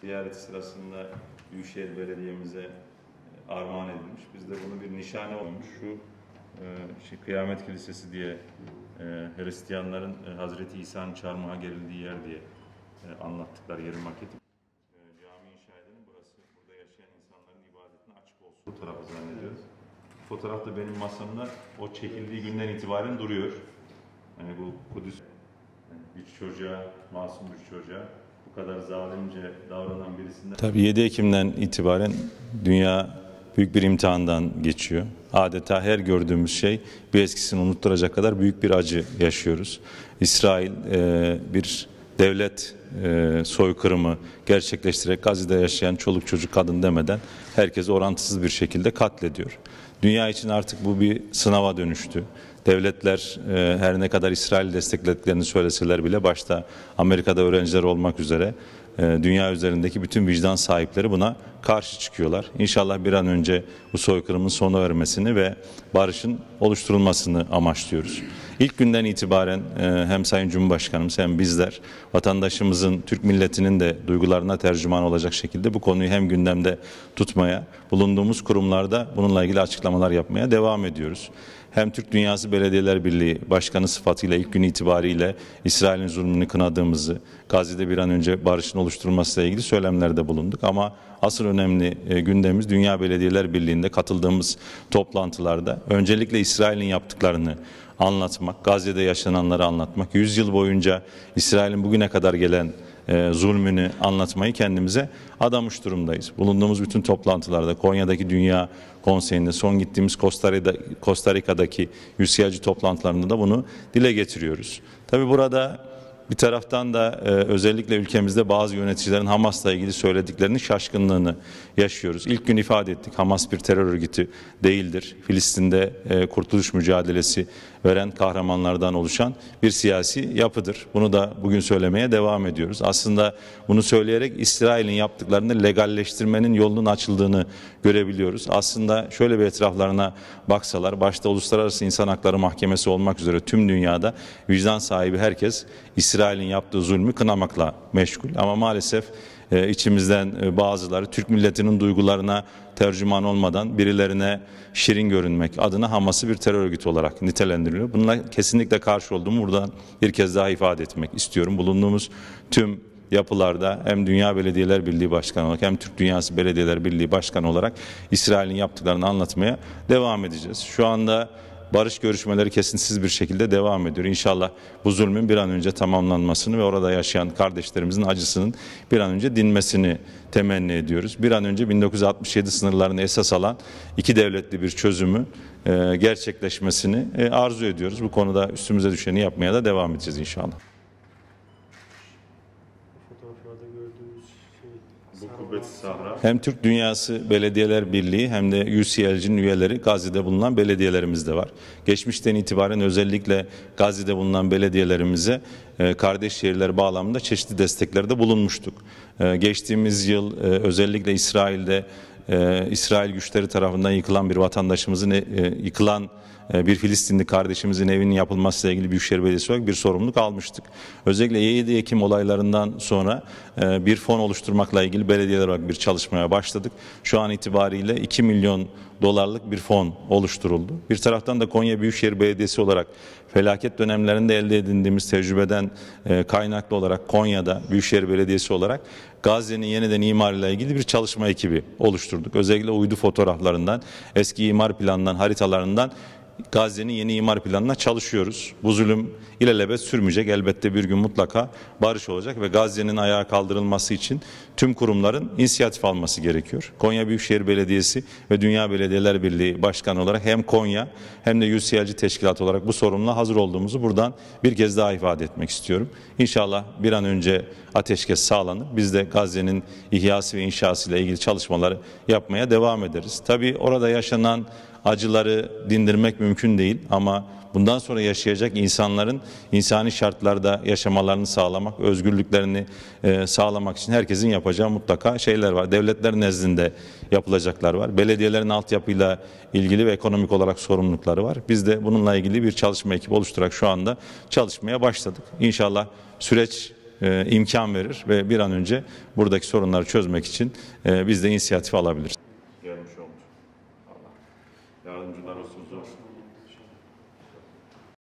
ziyareti sırasında Büyükşehir Belediye'mize e, armağan edilmiş. Biz de bunu bir nişane olmuş. Şu e, şey Kıyamet Kilisesi diye e, Hristiyanların Hazreti İsa'nın çarmıha gerildiği yer diye anlattıkları yerin maketi. Cami inşa edelim. Burası burada yaşayan insanların ibadetine açık olsun. Bu tarafı zannediyoruz. Fotoğraf da benim masamda o çekildiği günden itibaren duruyor. Hani bu Kudüs bir çocuğa, masum bir çocuğa bu kadar zalimce davranan birisinden... Tabii 7 Ekim'den itibaren dünya büyük bir imtihandan geçiyor. Adeta her gördüğümüz şey bir eskisini unutturacak kadar büyük bir acı yaşıyoruz. İsrail e, bir devlet e, soykırımı gerçekleştirerek Gazze'de yaşayan çoluk çocuk kadın demeden herkesi orantısız bir şekilde katlediyor. Dünya için artık bu bir sınava dönüştü devletler e, her ne kadar İsrail desteklediklerini söyleseler bile başta Amerika'da öğrenciler olmak üzere e, dünya üzerindeki bütün vicdan sahipleri buna karşı çıkıyorlar. İnşallah bir an önce bu soykırımın sona ermesini ve barışın oluşturulmasını amaçlıyoruz. İlk günden itibaren e, hem Sayın Cumhurbaşkanımız hem bizler vatandaşımızın, Türk milletinin de duygularına tercüman olacak şekilde bu konuyu hem gündemde tutmaya, bulunduğumuz kurumlarda bununla ilgili açıklamalar yapmaya devam ediyoruz hem Türk Dünyası Belediyeler Birliği Başkanı sıfatıyla ilk gün itibariyle İsrail'in zulmünü kınadığımızı, Gazze'de bir an önce barışın oluşturulmasıyla ilgili söylemlerde bulunduk. Ama asıl önemli e, gündemimiz Dünya Belediyeler Birliği'nde katıldığımız toplantılarda öncelikle İsrail'in yaptıklarını anlatmak, Gazze'de yaşananları anlatmak, 100 yıl boyunca İsrail'in bugüne kadar gelen e, zulmünü anlatmayı kendimize adamış durumdayız. Bulunduğumuz bütün toplantılarda Konya'daki Dünya Konseyi'nde son gittiğimiz Costa, Rica'daki yüzyılcı toplantılarında da bunu dile getiriyoruz. Tabi burada bir taraftan da e, özellikle ülkemizde bazı yöneticilerin Hamas'la ilgili söylediklerinin şaşkınlığını yaşıyoruz. İlk gün ifade ettik Hamas bir terör örgütü değildir. Filistin'de e, kurtuluş mücadelesi veren kahramanlardan oluşan bir siyasi yapıdır. Bunu da bugün söylemeye devam ediyoruz. Aslında bunu söyleyerek İsrail'in yaptıklarını legalleştirmenin yolunun açıldığını görebiliyoruz. Aslında şöyle bir etraflarına baksalar, başta Uluslararası İnsan Hakları Mahkemesi olmak üzere tüm dünyada vicdan sahibi herkes İsrail İsrail'in yaptığı zulmü kınamakla meşgul. Ama maalesef e, içimizden e, bazıları Türk milletinin duygularına tercüman olmadan birilerine şirin görünmek adına Hamas'ı bir terör örgütü olarak nitelendiriliyor. Bununla kesinlikle karşı olduğumu buradan bir kez daha ifade etmek istiyorum. Bulunduğumuz tüm yapılarda hem Dünya Belediyeler Birliği Başkanı olarak hem Türk Dünyası Belediyeler Birliği Başkanı olarak İsrail'in yaptıklarını anlatmaya devam edeceğiz. Şu anda barış görüşmeleri kesintisiz bir şekilde devam ediyor. İnşallah bu zulmün bir an önce tamamlanmasını ve orada yaşayan kardeşlerimizin acısının bir an önce dinmesini temenni ediyoruz. Bir an önce 1967 sınırlarını esas alan iki devletli bir çözümü e, gerçekleşmesini e, arzu ediyoruz. Bu konuda üstümüze düşeni yapmaya da devam edeceğiz inşallah. Fotoğraflarda gördüğümüz bu kuvveti sahra. Hem Türk Dünyası Belediyeler Birliği hem de UCLC'nin üyeleri Gazi'de bulunan belediyelerimiz de var. Geçmişten itibaren özellikle Gazi'de bulunan belediyelerimize e, kardeş şehirler bağlamında çeşitli desteklerde bulunmuştuk. E, geçtiğimiz yıl e, özellikle İsrail'de İsrail güçleri tarafından yıkılan bir vatandaşımızın yıkılan e, bir Filistinli kardeşimizin evinin yapılmasıyla ilgili Büyükşehir Belediyesi olarak bir sorumluluk almıştık. Özellikle 7 Ekim olaylarından sonra e, bir fon oluşturmakla ilgili belediyeler olarak bir çalışmaya başladık. Şu an itibariyle 2 milyon dolarlık bir fon oluşturuldu. Bir taraftan da Konya Büyükşehir Belediyesi olarak felaket dönemlerinde elde edindiğimiz tecrübeden e, kaynaklı olarak Konya'da Büyükşehir Belediyesi olarak Gazze'nin yeniden imarıyla ilgili bir çalışma ekibi oluşturduk. Özellikle uydu fotoğraflarından, eski imar planından, haritalarından Gazze'nin yeni imar planına çalışıyoruz. Bu zulüm ilelebet sürmeyecek. Elbette bir gün mutlaka barış olacak ve Gazze'nin ayağa kaldırılması için tüm kurumların inisiyatif alması gerekiyor. Konya Büyükşehir Belediyesi ve Dünya Belediyeler Birliği Başkanı olarak hem Konya hem de UCLC teşkilat olarak bu sorumluluğa hazır olduğumuzu buradan bir kez daha ifade etmek istiyorum. İnşallah bir an önce ateşkes sağlanır. Biz de Gazze'nin ihyası ve inşası ile ilgili çalışmaları yapmaya devam ederiz. Tabii orada yaşanan acıları dindirmek mümkün değil ama bundan sonra yaşayacak insanların insani şartlarda yaşamalarını sağlamak, özgürlüklerini e, sağlamak için herkesin yapacağı mutlaka şeyler var. Devletler nezdinde yapılacaklar var. Belediyelerin altyapıyla ilgili ve ekonomik olarak sorumlulukları var. Biz de bununla ilgili bir çalışma ekibi oluşturarak şu anda çalışmaya başladık. İnşallah süreç e, imkan verir ve bir an önce buradaki sorunları çözmek için e, biz de inisiyatif alabiliriz.